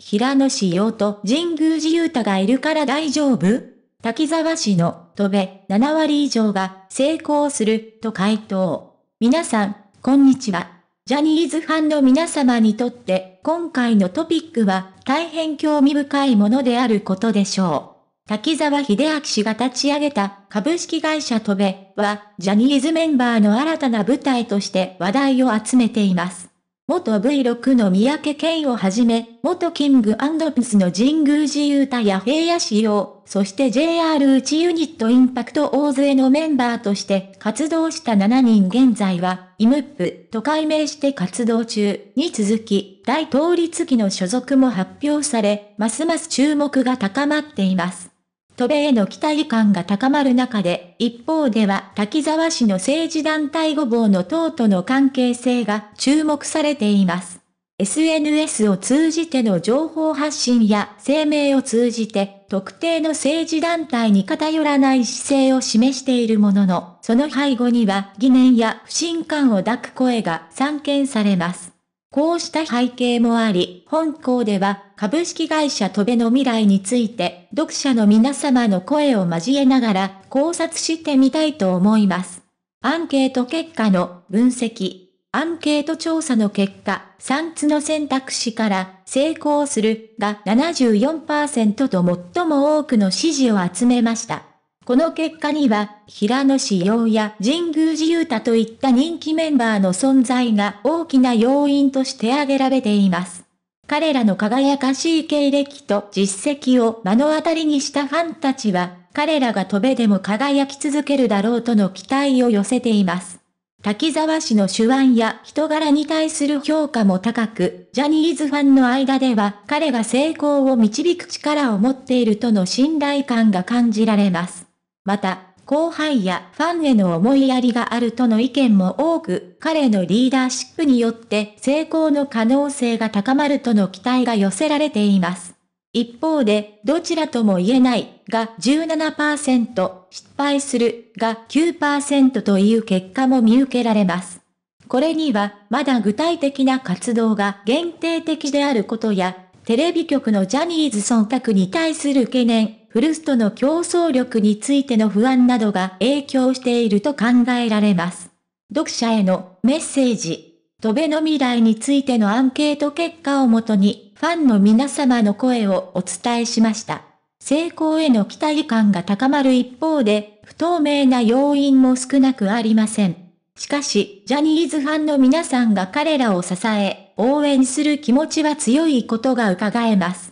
平野紫耀と神宮寺勇太がいるから大丈夫滝沢氏の戸部7割以上が成功すると回答。皆さん、こんにちは。ジャニーズファンの皆様にとって今回のトピックは大変興味深いものであることでしょう。滝沢秀明氏が立ち上げた株式会社戸部はジャニーズメンバーの新たな舞台として話題を集めています。元 V6 の三宅健をはじめ、元キングピスの神宮寺雄太や平野志陽、そして JR 内ユニットインパクト大勢のメンバーとして活動した7人現在は、イムップと改名して活動中に続き、大統立機の所属も発表され、ますます注目が高まっています。渡米への期待感が高まる中で、一方では滝沢氏の政治団体ごぼうの党との関係性が注目されています。SNS を通じての情報発信や声明を通じて特定の政治団体に偏らない姿勢を示しているものの、その背後には疑念や不信感を抱く声が散見されます。こうした背景もあり、本校では株式会社トベの未来について読者の皆様の声を交えながら考察してみたいと思います。アンケート結果の分析。アンケート調査の結果、3つの選択肢から成功するが74%と最も多くの支持を集めました。この結果には、平野志陽や神宮寺勇太といった人気メンバーの存在が大きな要因として挙げられています。彼らの輝かしい経歴と実績を目の当たりにしたファンたちは、彼らが飛べでも輝き続けるだろうとの期待を寄せています。滝沢氏の手腕や人柄に対する評価も高く、ジャニーズファンの間では彼が成功を導く力を持っているとの信頼感が感じられます。また、後輩やファンへの思いやりがあるとの意見も多く、彼のリーダーシップによって成功の可能性が高まるとの期待が寄せられています。一方で、どちらとも言えないが17%、失敗するが9%という結果も見受けられます。これには、まだ具体的な活動が限定的であることや、テレビ局のジャニーズ忖度に対する懸念、ースとの競争力についての不安などが影響していると考えられます。読者へのメッセージ。戸辺の未来についてのアンケート結果をもとに、ファンの皆様の声をお伝えしました。成功への期待感が高まる一方で、不透明な要因も少なくありません。しかし、ジャニーズファンの皆さんが彼らを支え、応援する気持ちは強いことが伺えます。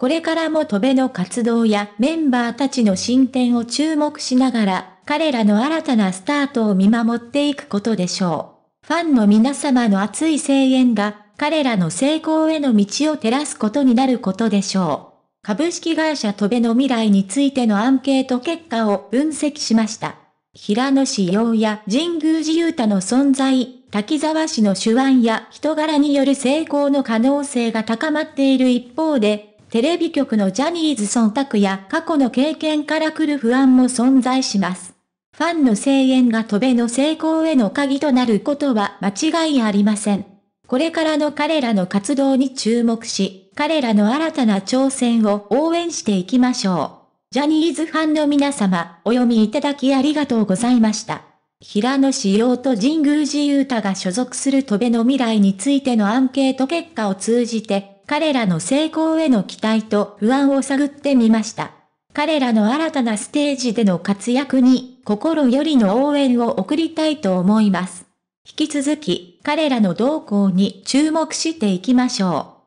これからも戸辺の活動やメンバーたちの進展を注目しながら、彼らの新たなスタートを見守っていくことでしょう。ファンの皆様の熱い声援が、彼らの成功への道を照らすことになることでしょう。株式会社戸辺の未来についてのアンケート結果を分析しました。平野市陽や神宮寺雄太の存在、滝沢市の手腕や人柄による成功の可能性が高まっている一方で、テレビ局のジャニーズ忖度や過去の経験から来る不安も存在します。ファンの声援が飛べの成功への鍵となることは間違いありません。これからの彼らの活動に注目し、彼らの新たな挑戦を応援していきましょう。ジャニーズファンの皆様、お読みいただきありがとうございました。平野志陽と神宮寺勇太が所属する飛べの未来についてのアンケート結果を通じて、彼らの成功への期待と不安を探ってみました。彼らの新たなステージでの活躍に心よりの応援を送りたいと思います。引き続き、彼らの動向に注目していきましょう。